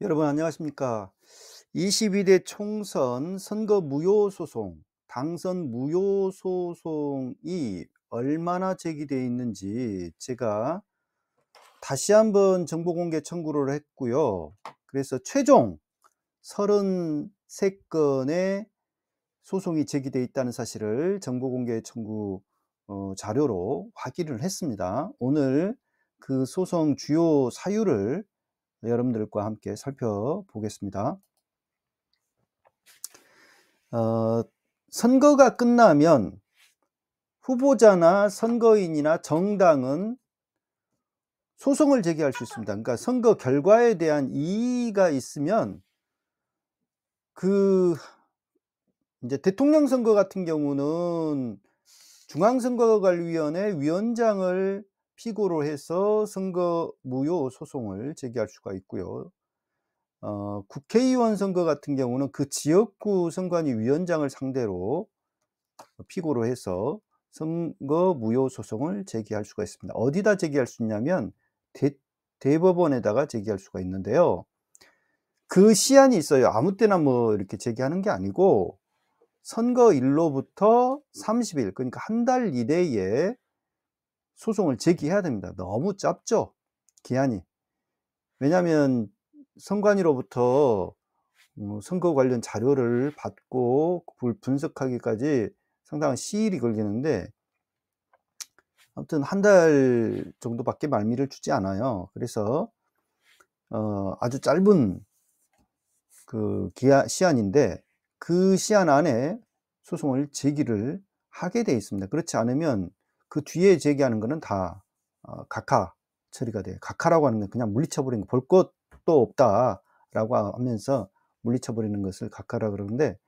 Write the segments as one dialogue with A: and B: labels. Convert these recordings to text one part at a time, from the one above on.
A: 여러분 안녕하십니까 22대 총선 선거 무효 소송 당선 무효 소송이 얼마나 제기되어 있는지 제가 다시 한번 정보공개 청구를 했고요 그래서 최종 33건의 소송이 제기되어 있다는 사실을 정보공개 청구 어, 자료로 확인을 했습니다 오늘 그 소송 주요 사유를 여러분들과 함께 살펴보겠습니다. 어, 선거가 끝나면 후보자나 선거인이나 정당은 소송을 제기할 수 있습니다. 그러니까 선거 결과에 대한 이의가 있으면 그 이제 대통령 선거 같은 경우는 중앙선거관리위원회 위원장을 피고로 해서 선거 무효 소송을 제기할 수가 있고요. 어, 국회의원 선거 같은 경우는 그 지역구 선관위 위원장을 상대로 피고로 해서 선거 무효 소송을 제기할 수가 있습니다. 어디다 제기할 수 있냐면 대, 대법원에다가 제기할 수가 있는데요. 그 시한이 있어요. 아무 때나 뭐 이렇게 제기하는 게 아니고 선거일로부터 30일, 그러니까 한 달 이내에 소송을 제기해야 됩니다. 너무 짧죠? 기한이. 왜냐하면 선관위로부터 음, 선거 관련 자료를 받고 분석하기까지 상당한 시일이 걸리는데 아무튼 한 달 정도밖에 말미를 주지 않아요. 그래서 어, 아주 짧은 그 기한 시한인데 그 시한 안에 소송을 제기를 하게 돼 있습니다. 그렇지 않으면 그 뒤에 제기하는 거는 다 어, 각하 처리가 돼요. 각하라고 하는 건 그냥 물리쳐버리는 거, 볼 것도 없다라고 하면서 물리쳐버리는 것을 각하라 그러는데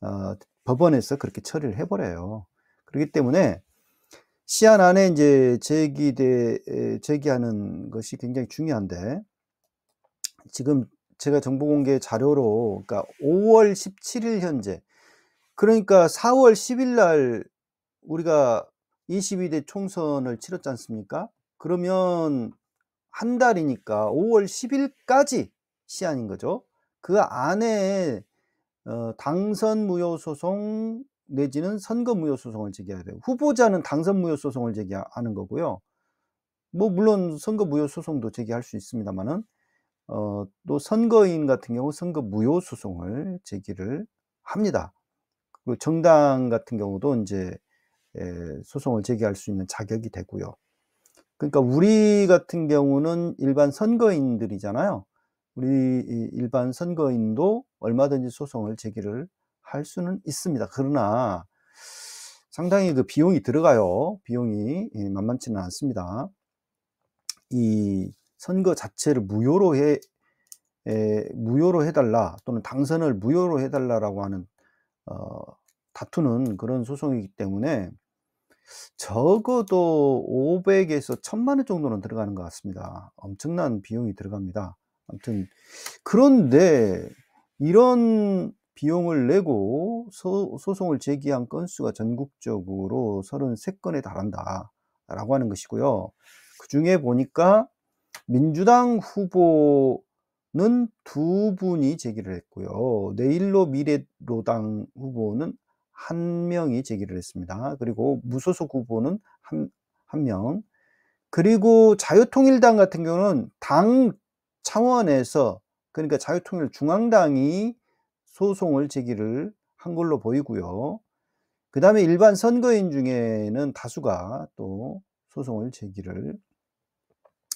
A: 어, 법원에서 그렇게 처리를 해버려요. 그렇기 때문에 시한 안에 이제 제기돼 제기하는 것이 굉장히 중요한데 지금 제가 정보공개 자료로 그러니까 5월 17일 현재 그러니까 4월 10일 날 우리가 22대 총선을 치렀지 않습니까? 그러면 한 달이니까 5월 10일까지 시한인 거죠. 그 안에 어, 당선 무효 소송 내지는 선거 무효 소송을 제기해야 돼요. 후보자는 당선 무효 소송을 제기하는 거고요. 뭐 물론 선거 무효 소송도 제기할 수 있습니다만은 어, 또 선거인 같은 경우 선거 무효 소송을 제기를 합니다. 그 정당 같은 경우도 이제 소송을 제기할 수 있는 자격이 되고요. 그러니까 우리 같은 경우는 일반 선거인들이잖아요. 우리 일반 선거인도 얼마든지 소송을 제기를 할 수는 있습니다. 그러나 상당히 그 비용이 들어가요. 비용이 예, 만만치는 않습니다. 이 선거 자체를 무효로 해 에, 무효로 해달라 또는 당선을 무효로 해달라라고 하는 어, 다투는 그런 소송이기 때문에 적어도 500에서 1000만 원 정도는 들어가는 것 같습니다. 엄청난 비용이 들어갑니다. 아무튼 그런데 이런 비용을 내고 소, 송을 제기한 건수가 전국적으로 33건에 달한다라고 하는 것이고요. 그 중에 보니까 민주당 후보는 두 분이 제기를 했고요. 내일로 미래로당 후보는 한 명이 제기를 했습니다. 그리고 무소속 후보는 한, 한 명. 그리고 자유통일당 같은 경우는 당 차원에서 그러니까 자유통일 중앙당이 소송을 제기를 한 걸로 보이고요. 그 다음에 일반 선거인 중에는 다수가 또 소송을 제기를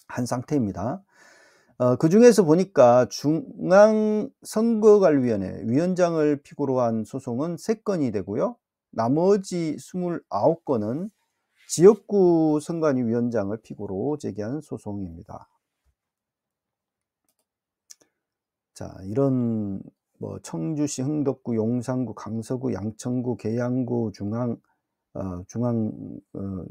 A: 한 상태입니다. 어, 그 중에서 보니까 중앙선거관리위원회 위원장을 피고로 한 소송은 3건이 되고요. 나머지 29건은 지역구 선관위 위원장을 피고로 제기한 소송입니다. 자, 이런 뭐 청주시, 흥덕구, 용산구, 강서구, 양천구, 계양구, 중앙 어, 중앙 어,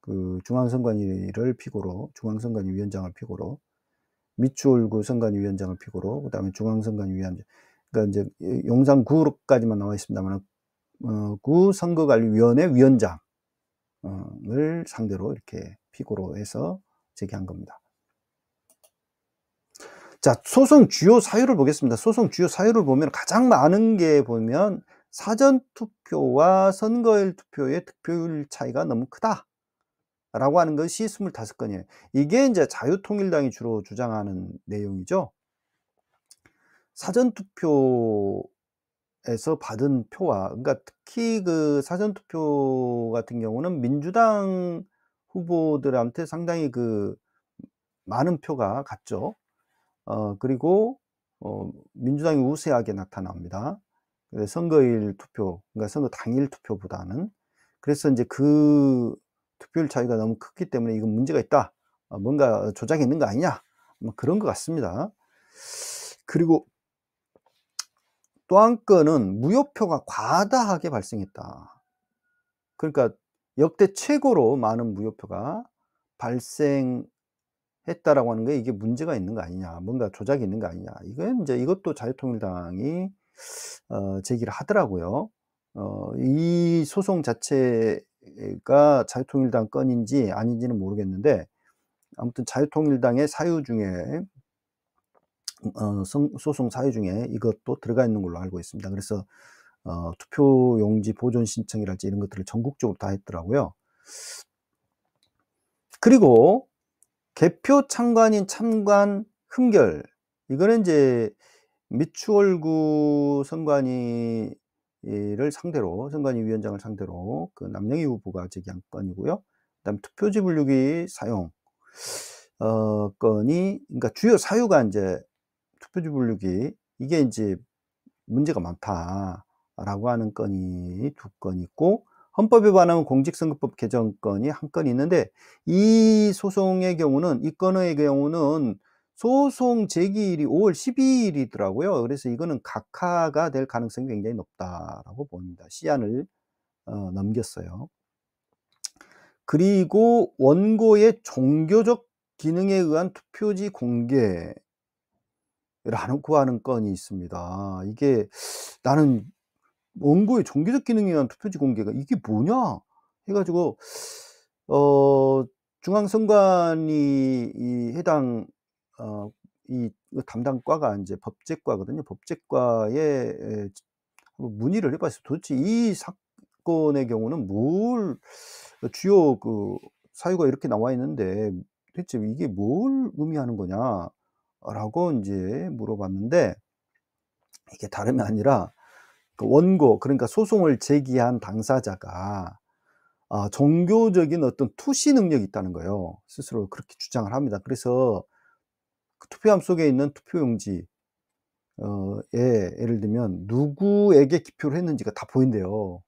A: 그 중앙선관위를 피고로 중앙선관위 위원장을 피고로 미추홀구 선관위원장을 피고로 그 다음에 중앙선관위원장 그러니까 이제 용산 구로까지만 나와 있습니다만 어, 구 선거관리위원회 위원장을 상대로 이렇게 피고로 해서 제기한 겁니다. 자 소송 주요 사유를 보겠습니다. 소송 주요 사유를 보면 가장 많은 게 보면 사전 투표와 선거일 투표의 득표율 차이가 너무 크다. 라고 하는 것이 25건이에요. 이게 이제 자유통일당이 주로 주장하는 내용이죠. 사전투표에서 받은 표와, 그러니까 특히 그 사전투표 같은 경우는 민주당 후보들한테 상당히 그 많은 표가 갔죠. 어, 그리고, 어, 민주당이 우세하게 나타납니다. 선거일 투표, 그러니까 선거 당일 투표보다는. 그래서 이제 그 투표율 차이가 너무 크기 때문에 이건 문제가 있다. 어, 뭔가 조작이 있는 거 아니냐. 뭐 그런 것 같습니다. 그리고 또 한 건은 무효표가 과다하게 발생했다. 그러니까 역대 최고로 많은 무효표가 발생했다라고 하는 게 이게 문제가 있는 거 아니냐. 뭔가 조작이 있는 거 아니냐. 이건 이제 이것도 자유통일당이 어, 제기를 하더라고요. 어, 이 소송 자체에 가 자유통일당 건인지 아닌지는 모르겠는데 아무튼 자유통일당의 사유 중에 어, 소송 사유 중에 이것도 들어가 있는 걸로 알고 있습니다. 그래서 어, 투표용지 보존 신청이랄지 이런 것들을 전국적으로 다 했더라고요. 그리고 개표 참관인 참관 흠결 이거는 이제 미추홀구 선관위 이를 상대로 선관위 위원장을 상대로 그 남영희 후보가 제기한 건이고요. 그다음 투표지 분류기 사용 어, 건이 그러니까 주요 사유가 이제 투표지 분류기 이게 이제 문제가 많다라고 하는 건이 두 건 있고 헌법에 반하면 공직선거법 개정 건이 한 건 있는데 이 소송의 경우는 이 건의 경우는 소송 제기일이 5월 12일이더라고요. 그래서 이거는 각하가 될 가능성이 굉장히 높다라고 봅니다. 시안을 어, 넘겼어요. 그리고 원고의 종교적 기능에 의한 투표지 공개라는 구하는 건이 있습니다. 이게 나는 원고의 종교적 기능에 의한 투표지 공개가 이게 뭐냐 해가지고 어 중앙선관위 해당 어, 이 그 담당과가 이제 법제과거든요. 법제과에 문의를 해봤어요. 도대체 이 사건의 경우는 뭘 주요 그 사유가 이렇게 나와 있는데 도대체 이게 뭘 의미하는 거냐라고 이제 물어봤는데 이게 다름이 아니라 그 원고 그러니까 소송을 제기한 당사자가 아, 종교적인 어떤 투시 능력이 있다는 거예요. 스스로 그렇게 주장을 합니다. 그래서 그 투표함 속에 있는 투표용지에 어, 예를 들면 누구에게 기표를 했는지가 다 보인대요.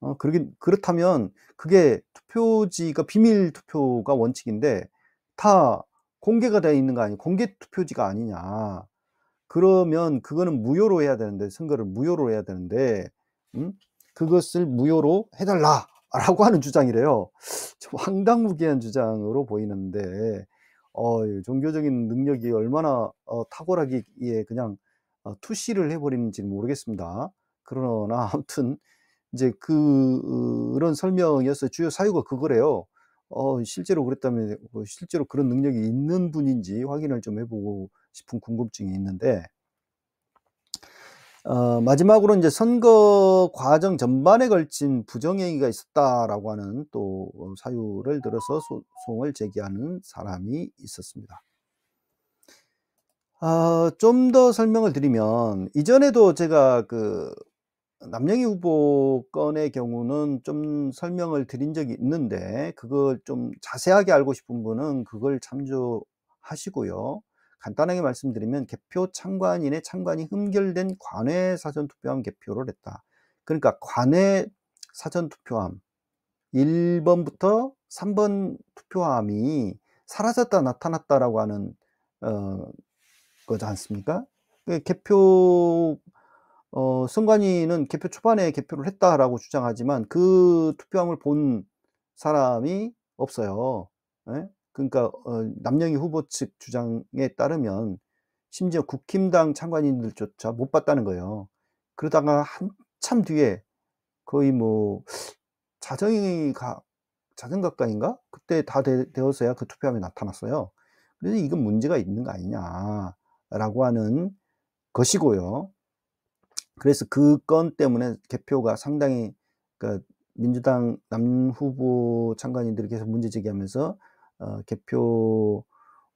A: 어, 그러긴, 그렇다면 그게 투표지가 비밀 투표가 원칙인데 다 공개가 되어 있는 거 아니, 공개 투표지가 아니냐. 그러면 그거는 무효로 해야 되는데, 선거를 무효로 해야 되는데, 음? 그것을 무효로 해달라! 라고 하는 주장이래요. 좀 황당무계한 주장으로 보이는데, 어, 종교적인 능력이 얼마나 어, 탁월하기에 그냥 어, 투시를 해버리는지는 모르겠습니다. 그러나 아무튼 이제 그그런 설명이어서 주요 사유가 그거래요. 어, 실제로 그랬다면 뭐 실제로 그런 능력이 있는 분인지 확인을 좀 해보고 싶은 궁금증이 있는데 어, 마지막으로 이제 선거 과정 전반에 걸친 부정행위가 있었다라고 하는 또 사유를 들어서 소송을 제기하는 사람이 있었습니다. 어, 아, 좀더 설명을 드리면 이전에도 제가 그 남영희 후보 건의 경우는 좀 설명을 드린 적이 있는데 그걸 좀 자세하게 알고 싶은 분은 그걸 참조하시고요. 간단하게 말씀드리면 개표 참관인의 참관이 흠결된 관외 사전투표함 개표를 했다. 그러니까 관외 사전투표함 1번부터 3번 투표함이 사라졌다 나타났다라고 하는 어, 거지 않습니까? 그 개표 어, 선관위는 개표 초반에 개표를 했다라고 주장하지만 그 투표함을 본 사람이 없어요. 네? 그러니까 어, 남영희 후보 측 주장에 따르면 심지어 국힘당 참관인들조차 못 봤다는 거예요. 그러다가 한참 뒤에 거의 뭐 자정이가 자정가인가 그때 다 되, 되어서야 그 투표함이 나타났어요. 그래서 이건 문제가 있는 거 아니냐라고 하는 것이고요. 그래서 그 건 때문에 개표가 상당히 그러니까 민주당 남 후보 참관인들 계속 문제 제기하면서 어, 개표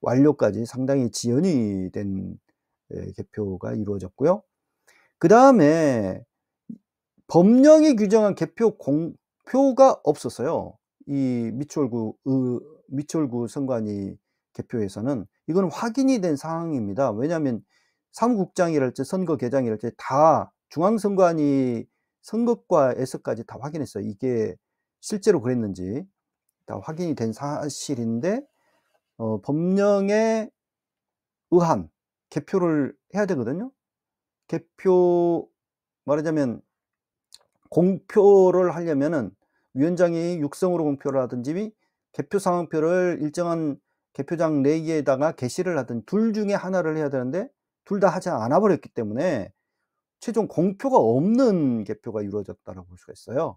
A: 완료까지 상당히 지연이 된 예, 개표가 이루어졌고요. 그 다음에 법령이 규정한 개표 공표가 없었어요. 이 미추홀구 의, 미추홀구 선관위 개표에서는 이건 확인이 된 상황입니다. 왜냐하면 사무국장이랄지 선거 개장이랄지 다 중앙선관위 선거과에서까지 다 확인했어요. 이게 실제로 그랬는지 다 확인이 된 사실인데 어, 법령에 의한 개표를 해야 되거든요. 개표 말하자면 공표를 하려면은 위원장이 육성으로 공표를 하든지 개표 상황표를 일정한 개표장 내기에다가 게시를 하든 둘 중에 하나를 해야 되는데 둘 다 하지 않아 버렸기 때문에 최종 공표가 없는 개표가 이루어졌다고 볼 수가 있어요.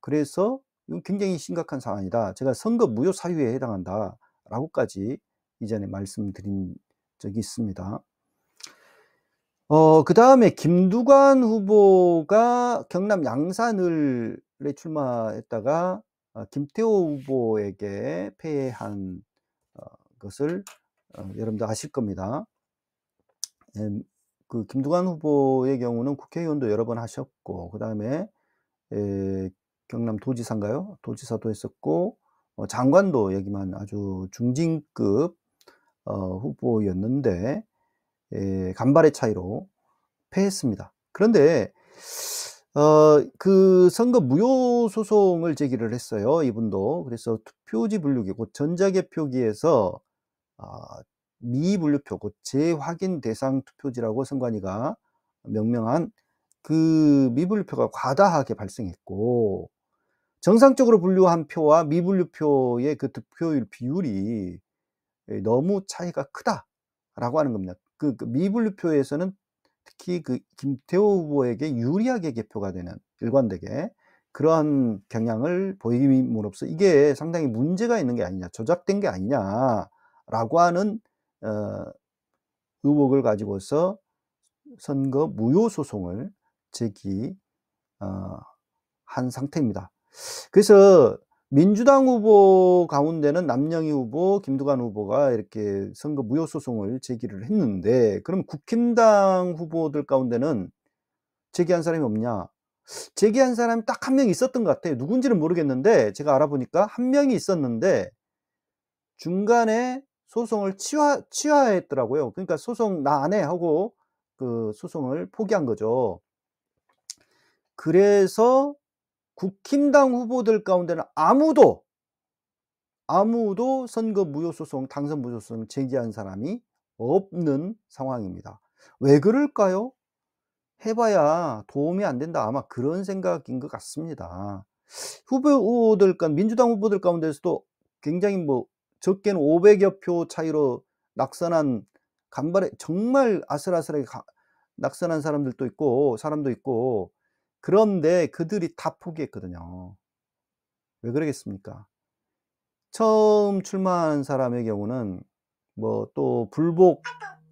A: 그래서 이건 굉장히 심각한 사안이다. 제가 선거 무효 사유에 해당한다라고까지 이전에 말씀드린 적이 있습니다. 어, 그 다음에 김두관 후보가 경남 양산을 출마했다가 어, 김태호 후보에게 패한 어, 것을 어, 여러분들 아실 겁니다. 예, 그 김두관 후보의 경우는 국회의원도 여러 번 하셨고, 그 다음에 경남 도지사인가요? 도지사도 했었고 어, 장관도 여기만 아주 중진급 어, 후보였는데 예, 간발의 차이로 패했습니다. 그런데 어, 그 선거 무효 소송을 제기를 했어요. 이분도 그래서 투표지 분류기 곧 전자개표기에서 어, 아, 미분류표 곧 재확인 대상 투표지라고 선관위가 명명한 그 미분류표가 과다하게 발생했고 정상적으로 분류한 표와 미분류표의 그 득표율 비율이 예, 너무 차이가 크다라고 하는 겁니다. 그, 그 미분류표에서는 특히 그 김태호 후보에게 유리하게 개표가 되는 일관되게 그러한 경향을 보임으로써 이게 상당히 문제가 있는 게 아니냐, 조작된 게 아니냐라고 하는 어, 의혹을 가지고서 선거 무효 소송을 제기한 어, 상태입니다. 그래서 민주당 후보 가운데는 남영희 후보, 김두관 후보가 이렇게 선거 무효 소송을 제기를 했는데 그럼 국힘당 후보들 가운데는 제기한 사람이 없냐? 제기한 사람이 딱 한 명 있었던 것 같아요. 누군지는 모르겠는데 제가 알아보니까 한 명이 있었는데 중간에 소송을 취하, 취하했더라고요. 그러니까 소송 나 안해 하고 그 소송을 포기한 거죠. 그래서 국힘당 후보들 가운데는 아무도 아무도 선거 무효소송 당선 무효소송 제기한 사람이 없는 상황입니다. 왜 그럴까요? 해봐야 도움이 안 된다 아마 그런 생각인 것 같습니다. 후보들 간 민주당 후보들 가운데서도 굉장히 뭐 적게는 500여 표 차이로 낙선한 간발에 정말 아슬아슬하게 가, 낙선한 사람들도 있고 사람도 있고 그런데 그들이 다 포기했거든요. 왜 그러겠습니까? 처음 출마한 사람의 경우는 뭐 또 불복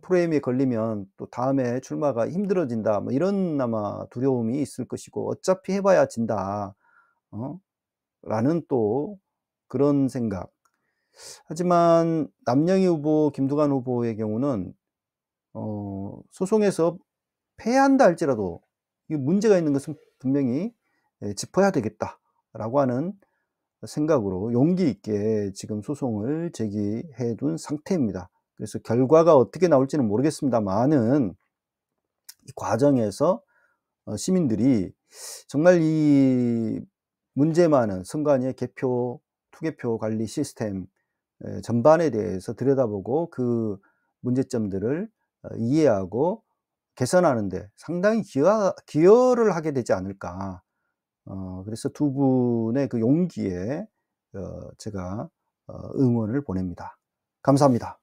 A: 프레임에 걸리면 또 다음에 출마가 힘들어진다 뭐 이런 아마 두려움이 있을 것이고 어차피 해봐야 진다 어? 라는 또 그런 생각 하지만 남영희 후보 김두관 후보의 경우는 어, 소송에서 패한다 할지라도 이 문제가 있는 것은 분명히 예, 짚어야 되겠다라고 하는 생각으로 용기 있게 지금 소송을 제기해 둔 상태입니다. 그래서 결과가 어떻게 나올지는 모르겠습니다만은 이 과정에서 어, 시민들이 정말 이 문제 많은 선관위의 개표 투개표 관리 시스템 예, 전반에 대해서 들여다보고 그 문제점들을 어, 이해하고 개선하는데 상당히 기여, 기여를 하게 되지 않을까. 어, 그래서 두 분의 그 용기에 어, 제가 어, 응원을 보냅니다. 감사합니다.